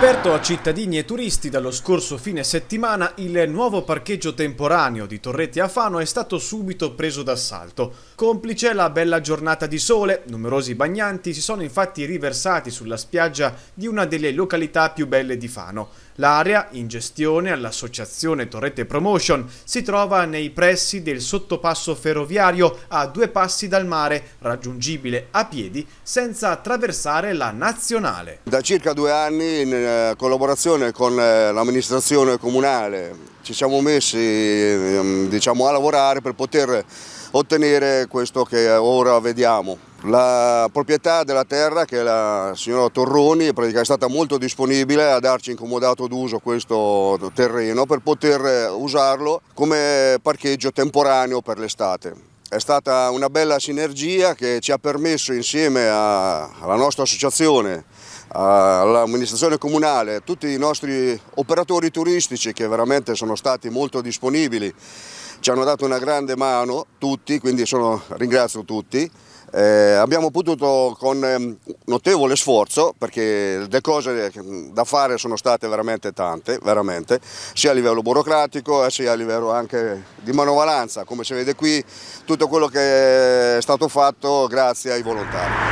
Aperto a cittadini e turisti dallo scorso fine settimana, il nuovo parcheggio temporaneo di Torretti a Fano è stato subito preso d'assalto. Complice la bella giornata di sole, numerosi bagnanti si sono infatti riversati sulla spiaggia di una delle località più belle di Fano. L'area, in gestione all'associazione Torrette Promotion, si trova nei pressi del sottopasso ferroviario a due passi dal mare, raggiungibile a piedi senza attraversare la nazionale. Da circa due anni, in eh, collaborazione con eh, l'amministrazione comunale, ci siamo messi ehm, diciamo, a lavorare per poter ottenere questo che ora vediamo. La proprietà della terra, che è la signora Torroni, è stata molto disponibile a darci in comodato d'uso questo terreno per poter usarlo come parcheggio temporaneo per l'estate. È stata una bella sinergia che ci ha permesso insieme a, alla nostra associazione, all'amministrazione comunale, a tutti i nostri operatori turistici che veramente sono stati molto disponibili, ci hanno dato una grande mano tutti, quindi sono, ringrazio tutti. Eh, abbiamo potuto con eh, notevole sforzo, perché le cose da fare sono state veramente tante, veramente, sia a livello burocratico eh, sia a livello anche di manovalanza, come si vede qui, tutto quello che è stato fatto grazie ai volontari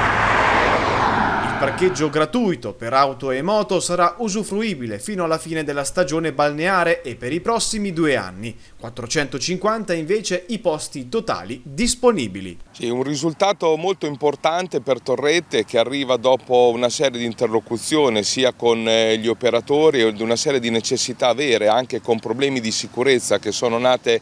parcheggio gratuito per auto e moto sarà usufruibile fino alla fine della stagione balneare e per i prossimi due anni. 450 invece i posti totali disponibili. Sì, un risultato molto importante per Torrette che arriva dopo una serie di interlocuzioni sia con eh, gli operatori e una serie di necessità vere anche con problemi di sicurezza che sono nate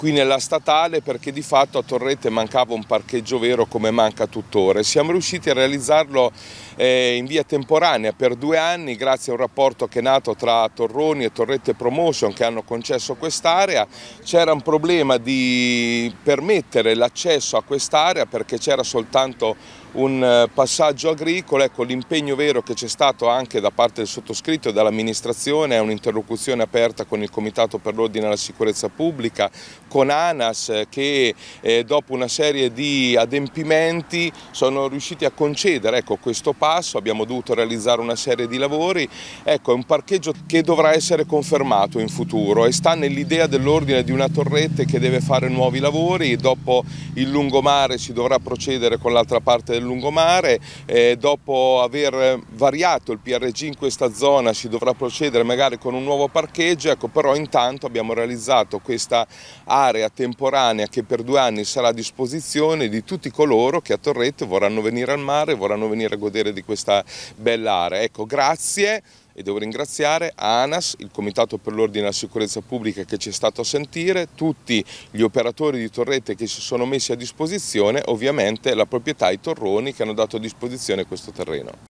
qui nella statale perché di fatto a Torrette mancava un parcheggio vero come manca tuttora. Siamo riusciti a realizzarlo eh, in via temporanea per due anni grazie a un rapporto che è nato tra Torroni e Torrette Promotion che hanno concesso quest'area. C'era un problema di permettere l'accesso a quest'area perché c'era soltanto un eh, passaggio agricolo, ecco l'impegno vero che c'è stato anche da parte del sottoscritto e dall'amministrazione è un'interlocuzione aperta con il Comitato per l'Ordine e la Sicurezza Pubblica, con ANAS eh, che eh, dopo una serie di adempimenti sono riusciti a concedere ecco, questo passo, abbiamo dovuto realizzare una serie di lavori, ecco è un parcheggio che dovrà essere confermato in futuro e sta nell'idea dell'ordine di una torrette che deve fare nuovi lavori, dopo il lungomare si dovrà procedere con l'altra parte del del lungomare, eh, dopo aver variato il PRG in questa zona si dovrà procedere magari con un nuovo parcheggio, ecco, però intanto abbiamo realizzato questa area temporanea che per due anni sarà a disposizione di tutti coloro che a Torretto vorranno venire al mare, vorranno venire a godere di questa bella area. Ecco, grazie e devo ringraziare ANAS, il Comitato per l'Ordine e la Sicurezza Pubblica che ci è stato a sentire, tutti gli operatori di torrette che si sono messi a disposizione, ovviamente la proprietà, i torroni che hanno dato a disposizione questo terreno.